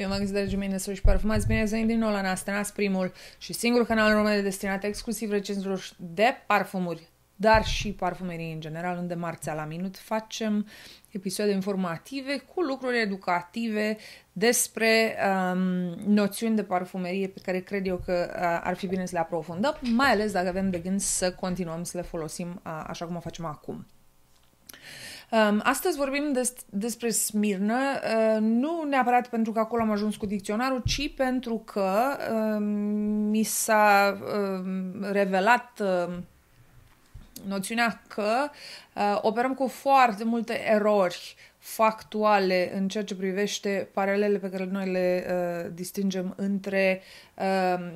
Eu m-am găsit, dragii mei, nesuri și parfumați. Bine ați venit din nou la Nastranas, primul și singurul canal în de destinat exclusiv recenzurilor de parfumuri, dar și parfumerii în general, unde marțea la minut facem episoade informative cu lucruri educative despre um, noțiuni de parfumerie pe care cred eu că uh, ar fi bine să le aprofundăm, mai ales dacă avem de gând să continuăm să le folosim uh, așa cum o facem acum. Um, astăzi vorbim des, despre Smirnă, uh, nu neapărat pentru că acolo am ajuns cu dicționarul, ci pentru că uh, mi s-a uh, revelat uh, noțiunea că uh, operăm cu foarte multe erori factuale în ceea ce privește paralele pe care noi le uh, distingem între uh,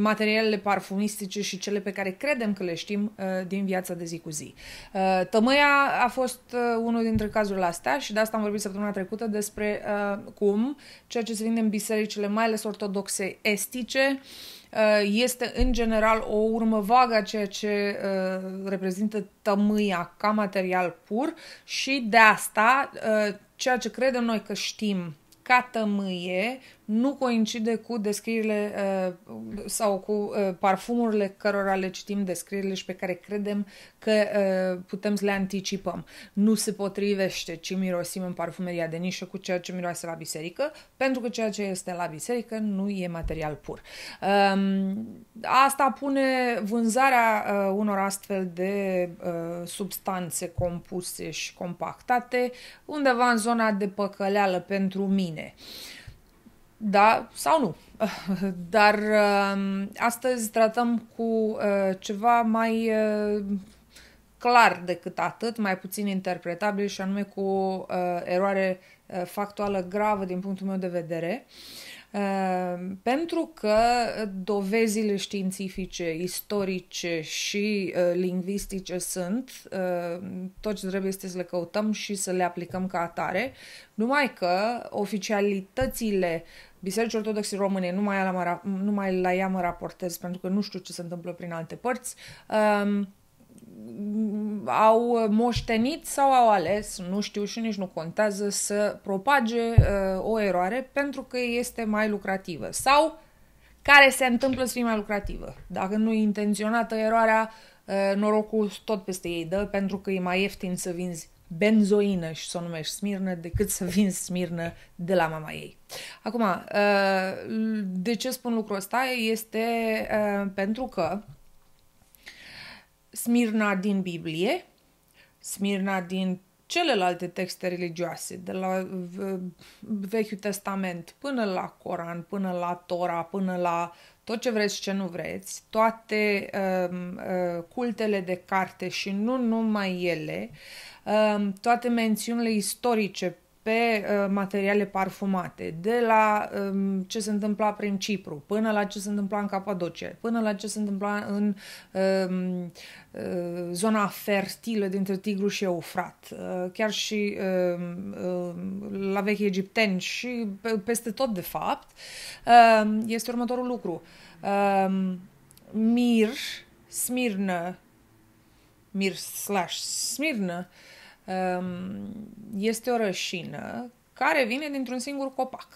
materialele parfumistice și cele pe care credem că le știm uh, din viața de zi cu zi. Uh, tămâia a fost uh, unul dintre cazurile astea și de asta am vorbit săptămâna trecută despre uh, cum ceea ce se vinde în bisericile, mai ales ortodoxe estice, uh, Uh, este în general o vagă a ceea ce uh, reprezintă tămâia ca material pur și de asta uh, ceea ce credem noi că știm ca tămâie nu coincide cu descrierile uh, sau cu uh, parfumurile cărora le citim descrierile și pe care credem că uh, putem să le anticipăm. Nu se potrivește ce mirosim în parfumeria de nișă cu ceea ce miroase la biserică, pentru că ceea ce este la biserică nu e material pur. Um, asta pune vânzarea uh, unor astfel de uh, substanțe compuse și compactate undeva în zona de păcăleală pentru mine. Uh, da sau nu. Dar um, astăzi tratăm cu uh, ceva mai uh, clar decât atât, mai puțin interpretabil și anume cu uh, eroare factuală gravă din punctul meu de vedere. Ehm, pentru că dovezile științifice, istorice și lingvistice sunt, tot ce trebuie este să le căutăm și să le aplicăm ca atare, numai că oficialitățile Bisericii Ortodoxe Române, numai la, numai la ea mă raportez pentru că nu știu ce se întâmplă prin alte părți, ehm, au moștenit sau au ales, nu știu și nici nu contează, să propage uh, o eroare pentru că este mai lucrativă sau care se întâmplă să fie mai lucrativă. Dacă nu e intenționată eroarea, uh, norocul tot peste ei dă pentru că e mai ieftin să vinzi benzoină și să o numești smirnă decât să vinzi smirnă de la mama ei. Acum, uh, de ce spun lucrul ăsta? Este uh, pentru că Smirna din Biblie, Smirna din celelalte texte religioase, de la Vechiul Testament până la Coran, până la Tora, până la tot ce vreți și ce nu vreți, toate um, uh, cultele de carte și nu numai ele, uh, toate mențiunile istorice pe uh, materiale parfumate, de la um, ce se întâmpla prin Cipru, până la ce se întâmpla în Capadocia, până la ce se întâmpla în um, uh, zona fertilă dintre Tigru și Eufrat, uh, chiar și um, um, la vechi egipteni și pe, peste tot, de fapt, um, este următorul lucru. Mir, Smirnă, Mir slash Smirnă, uh, Ehm, este o rășină care vine dintr-un singur copac.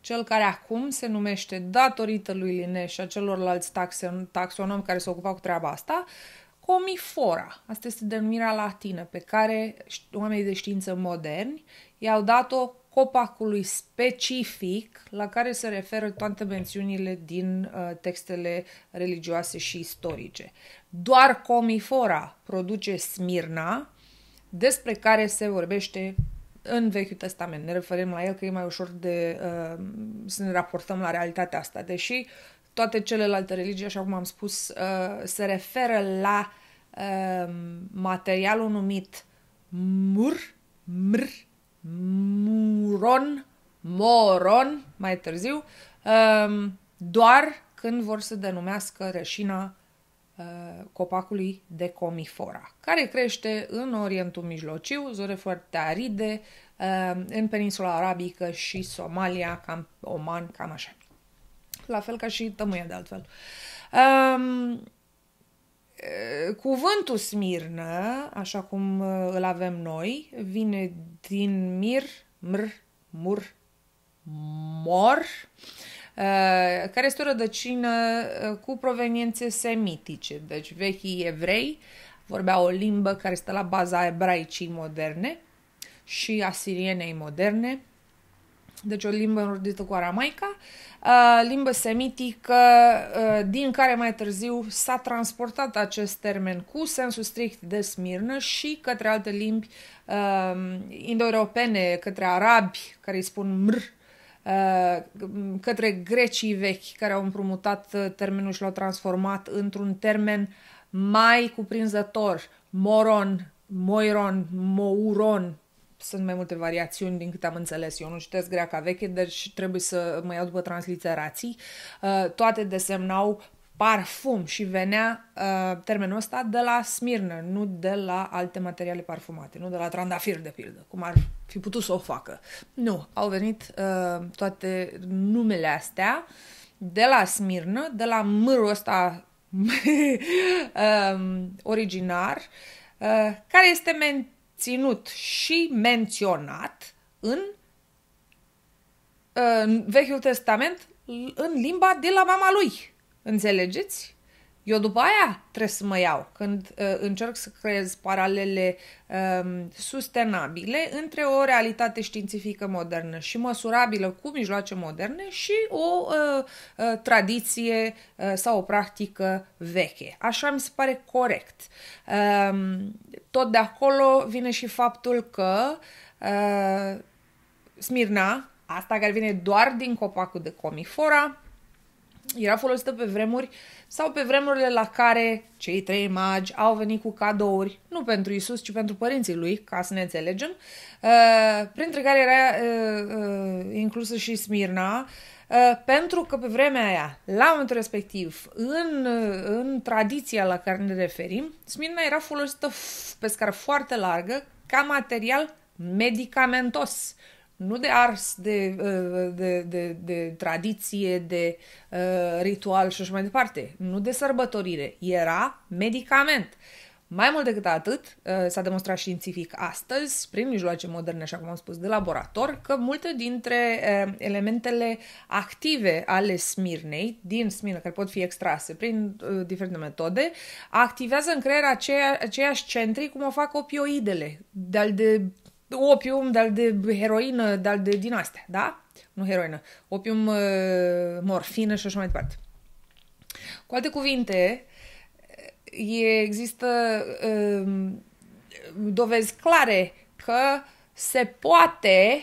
Cel care acum se numește, datorită lui Line și a celorlalți taxonomi care se ocupa cu treaba asta, comifora. Asta este denumirea latină pe care oamenii de știință moderni i-au dat-o copacului specific la care se referă toate mențiunile din uh, textele religioase și istorice. Doar comifora produce smirna, despre care se vorbește în Vechiul Testament. Ne referim la el că e mai ușor de uh, să ne raportăm la realitatea asta, deși toate celelalte religii, așa cum am spus, uh, se referă la uh, materialul numit mur, mr, muron, moron, mai târziu, uh, doar când vor să denumească reșina Uh, copacului de comifora, care crește în Orientul Mijlociu, zone foarte aride, uh, în peninsula arabică și Somalia, cam Oman, cam așa. La fel ca și tămâia de altfel. Um, uh, cuvântul smirnă, așa cum îl avem noi, vine din mir, mr, mur, mor, Uh, care este o rădăcină uh, cu proveniențe semitice. Deci vechii evrei vorbeau o limbă care stă la baza ebraicii moderne și asirienei moderne, deci o limbă înrodită cu aramaica, uh, limbă semitică, din care mai târziu s-a transportat acest termen cu sensul strict de smirnă și către alte limbi indo-europene, către arabi, care îi spun mr Uh, către grecii vechi care au împrumutat uh, termenul și l-au transformat într-un termen mai cuprinzător, moron, moiron, mouron, sunt mai multe variațiuni din câte am înțeles. Eu nu citesc greaca veche, deci trebuie să mă iau după transliterații. Uh, toate desemnau parfum și venea uh, termenul ăsta de la smirnă, nu de la alte materiale parfumate, nu de la trandafir, de pildă, cum ar fi putut să o facă. Nu, au venit uh, toate numele astea de la smirnă, de la mărul ăsta uh, originar, uh, care este menținut și menționat în uh, Vechiul Testament în limba de la mama lui Înțelegeți? Eu după aia trebuie să mă iau când uh, încerc să creez paralele uh, sustenabile între o realitate științifică modernă și măsurabilă cu mijloace moderne și o uh, uh, tradiție uh, sau o practică veche. Așa mi se pare corect. uh, tot de acolo vine și faptul că uh, Smirna, asta care vine doar din copacul de comifora, era folosită pe vremuri sau pe vremurile la care cei trei magi au venit cu cadouri, nu pentru Isus, ci pentru părinții lui, ca să ne înțelegem, uh, printre care era uh, uh, inclusă și Smirna, pentru că pe vremea aia, la momentul respectiv, în, în tradiția la care ne referim, Smirna era folosită pe scară foarte largă ca material medicamentos nu de ars, de, de, de, de tradiție, de uh, ritual și așa mai departe, nu de sărbătorire, era medicament. Mai mult decât atât, uh, s-a demonstrat științific astăzi, prin mijloace moderne, așa cum am spus, de laborator, că multe dintre uh, elementele active ale smirnei, din smirnă, care pot fi extrase prin uh, diferite metode, activează în creierea aceiași centri cum o fac opioidele, de-al de opium, dar de heroină, dar de din astea, da? Nu heroină. Opium, uh, morfină și așa mai departe. Cu alte cuvinte, e, există um, dovezi clare că se poate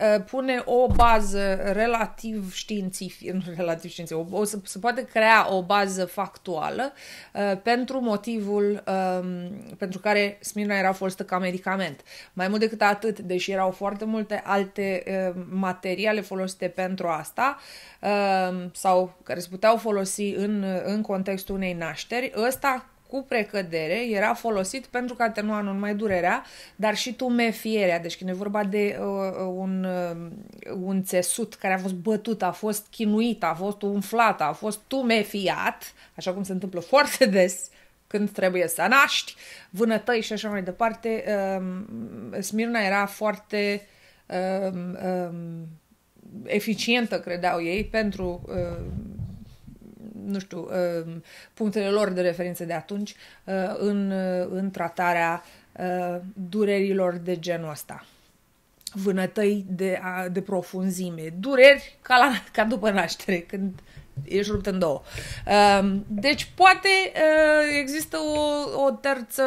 Uh, pune o bază relativ științifică, relativ științifică, o, o, se, se poate crea o bază factuală uh, pentru motivul um, pentru care Smirna era folosită ca medicament. Mai mult decât atât, deși erau foarte multe alte uh, materiale folosite pentru asta uh, sau care se puteau folosi în, în contextul unei nașteri, ăsta cu precădere era folosit pentru ca atenua nu numai durerea, dar și tumefierea. Deci când e vorba de uh, uh, un, uh, un țesut care a fost bătut, a fost chinuit, a fost umflat, a fost tumefiat, așa cum se întâmplă foarte des când trebuie să naști, vânătăi și așa mai departe, uh, Smirna era foarte uh, uh, eficientă, credeau ei, pentru uh, nu știu, uh, punctele lor de referință de atunci uh, în, uh, în tratarea durerilor de genul ăsta. Vânătăi de, de profunzime, dureri ca, la, ca după naștere, când ești rupt în două. Ehm, deci poate eh, există o, o terță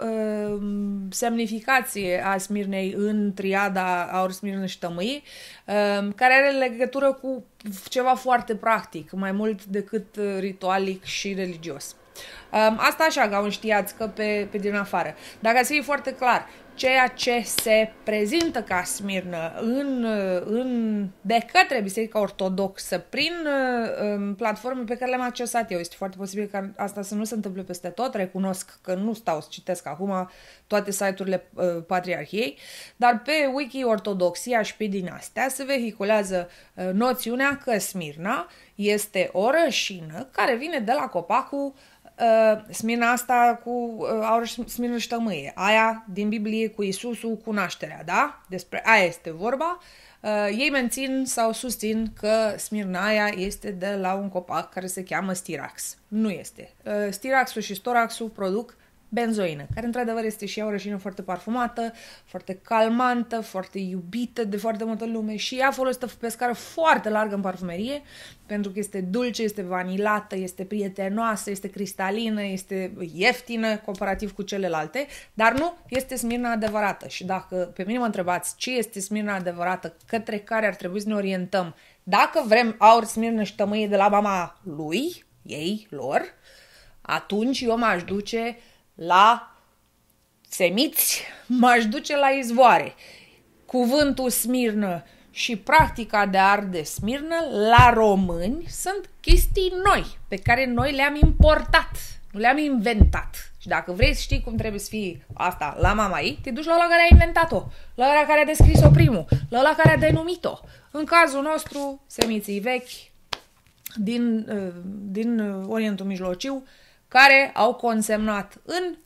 ehm, semnificație a Smirnei în triada Aur, Smirne și Tămâi, ehm, care are legătură cu ceva foarte practic, mai mult decât eh, ritualic și religios. Um, asta așa, ca un știați că pe, pe din afară. Dar ca să fie foarte clar, ceea ce se prezintă ca smirnă în, în, de către Biserica Ortodoxă prin um, platforme pe care le-am accesat eu. Este foarte posibil ca asta să nu se întâmple peste tot. Recunosc că nu stau să citesc acum toate site-urile uh, Patriarhiei, dar pe Wiki Ortodoxia și pe din astea se vehiculează uh, noțiunea că Smirna este o rășină care vine de la copacul uh, smina asta cu uh, aur, sminul și tămâie, aia din Biblie cu Isusul, cu nașterea, da? Despre aia este vorba. Uh, ei mențin sau susțin că smirna aia este de la un copac care se cheamă stirax. Nu este. Uh, stiraxul și storaxul produc benzoină, care într-adevăr este și ea o rășină foarte parfumată, foarte calmantă, foarte iubită de foarte multă lume și ea folosită pe scară foarte largă în parfumerie, pentru că este dulce, este vanilată, este prietenoasă, este cristalină, este ieftină comparativ cu celelalte, dar nu este smirna adevărată. Și dacă pe mine mă întrebați ce este smirna adevărată, către care ar trebui să ne orientăm, dacă vrem aur, smirnă și tămâie de la mama lui, ei, lor, atunci eu m-aș duce uh, la semiți, m-aș duce la izvoare. Cuvântul smirnă și practica de arde smirnă la români sunt chestii noi pe care noi le-am importat, nu le-am inventat. Și dacă vrei să știi cum trebuie să fie asta la mama ei, te duci la ăla care a inventat-o, la ăla care a descris-o primul, la ăla care a denumit-o. În cazul nostru, semiții vechi din, din Orientul Mijlociu, care au consemnat în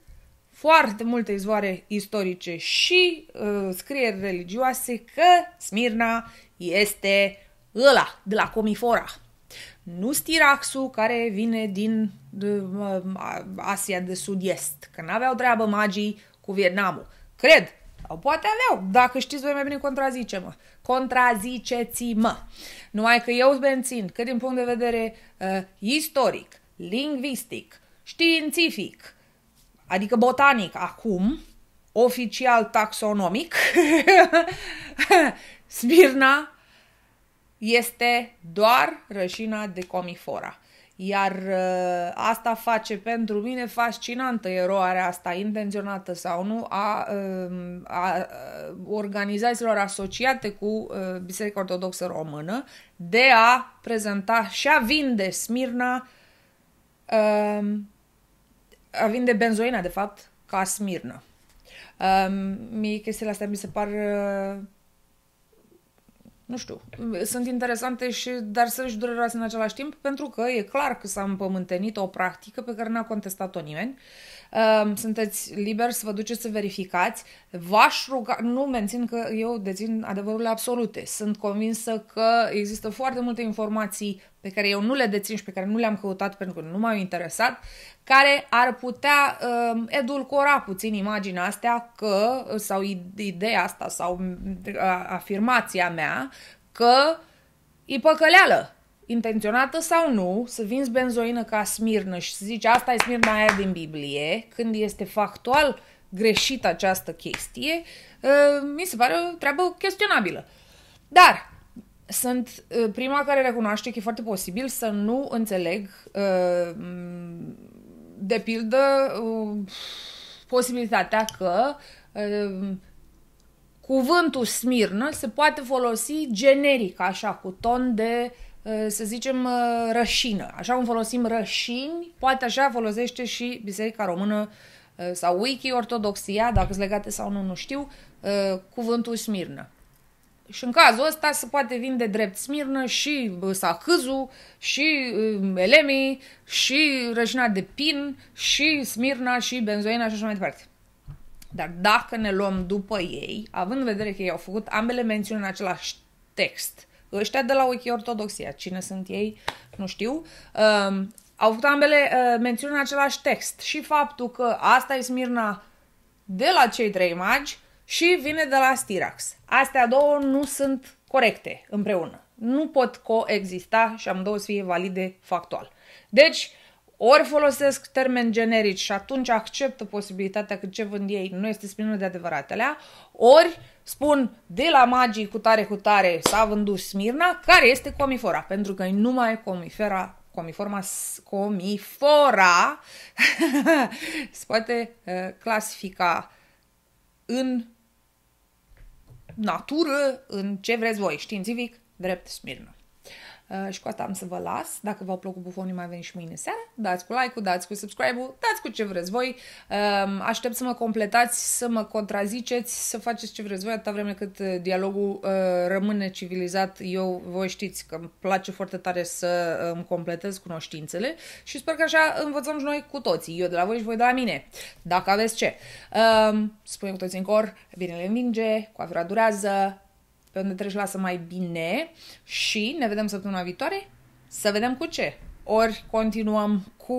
foarte multe izvoare istorice și uh, scrieri religioase că Smirna este ăla de la Comifora. Nu Stiraxul care vine din de, uh, uh, Asia de Sud-Est, că n-aveau treabă magii cu Vietnamul. Cred, sau poate aveau, dacă știți voi mai bine, contrazice-mă. Contraziceți-mă. Numai că eu mențin că din punct de vedere uh, istoric, lingvistic, științific, adică botanic acum, oficial taxonomic, Smirna este doar rășina de comifora. Iar uh, asta face pentru mine fascinantă eroarea asta, intenționată sau nu, a, um, uh, a organizațiilor asociate cu uh, Biserica Ortodoxă Română de a prezenta și a vinde Smirna uh, de benzoina, de fapt, ca smirnă. Um, mie chestiile astea mi se par uh, nu știu, sunt interesante și dar sunt și dureroase în același timp pentru că e clar că s-a împământenit o practică pe care n-a contestat-o nimeni. Um, sunteți liberi să vă duceți să verificați. V-aș ruga, nu mențin că eu dețin adevărurile absolute. Sunt convinsă că există foarte multe informații pe care eu nu le dețin și pe care nu le-am căutat pentru că nu m-au interesat, care ar putea uh, edulcora puțin imaginea asta că, sau ideea asta sau afirmația mea că e păcăleală, intenționată sau nu, să vinzi benzoină ca smirnă și să zici asta e smirna aia din Biblie, când este factual greșită această chestie, uh, mi se pare o treabă chestionabilă. Dar, sunt uh, prima care recunoaște că e foarte posibil să nu înțeleg, uh, de pildă, uh, posibilitatea că cuvântul smirnă se poate folosi generic, așa, cu ton de, să zicem, rășină. Așa cum folosim rășini, poate așa folosește și Biserica Română sau Wiki Ortodoxia, dacă sunt legate sau nu, nu știu, cuvântul smirnă. Și în cazul ăsta se poate vinde drept smirnă și Sahâzu și um, elemii, și Răjina de pin, și smirna, și benzoina și așa mai departe. Dar dacă ne luăm după ei, având în vedere că ei au făcut ambele mențiuni în același text, ăștia de la Wiki Ortodoxia, cine sunt ei, nu știu, um, au făcut ambele uh, mențiuni în același text. Și faptul că asta e Smirna de la cei trei magi, și vine de la Stirax. Astea două nu sunt corecte împreună. Nu pot coexista și am două să fie valide factual. Deci, ori folosesc termeni generici și atunci acceptă posibilitatea că ce vând ei nu este spinul de adevăratele, ori spun de la magii cu tare cu tare s-a vândut Smirna, care este comifora, pentru că e numai comifera comiforma, comifora se poate uh, clasifica în natură, în ce vreți voi, științific, drept smirnă. Uh, și cu asta am să vă las. Dacă v-au plăcut bufonii, mai veni și mâine seara. Dați cu like-ul, dați cu subscribe-ul, dați cu ce vreți voi. Um, aștept să mă completați, să mă contraziceți, să faceți ce vreți voi, atâta vreme cât uh, dialogul uh, rămâne civilizat. Eu, voi știți că îmi place foarte tare să îmi completez cunoștințele și sper că așa învățăm și noi cu toții. Eu de la voi și voi de la mine. Dacă aveți ce. Um, spunem cu toții în cor, binele învinge, coafura durează, pe unde treci lasă mai bine și ne vedem săptămâna viitoare să vedem cu ce. Ori continuăm cu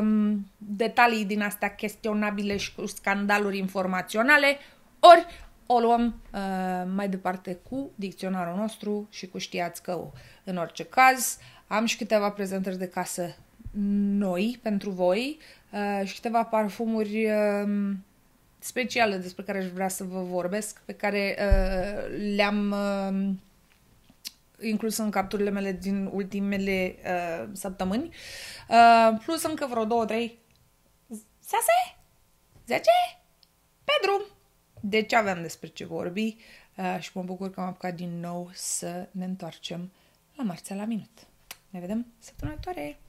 um, detalii din astea chestionabile și cu scandaluri informaționale, ori o luăm uh, mai departe cu dicționarul nostru și cu știați că în orice caz am și câteva prezentări de casă noi pentru voi uh, și câteva parfumuri uh, specială despre care aș vrea să vă vorbesc, pe care uh, le-am uh, inclus în capturile mele din ultimele uh, săptămâni, uh, plus încă vreo două, trei, sase, zece, pe drum. Deci aveam despre ce vorbi uh, și mă bucur că am apucat din nou să ne întoarcem la Marțea la Minut. Ne vedem săptămâna viitoare!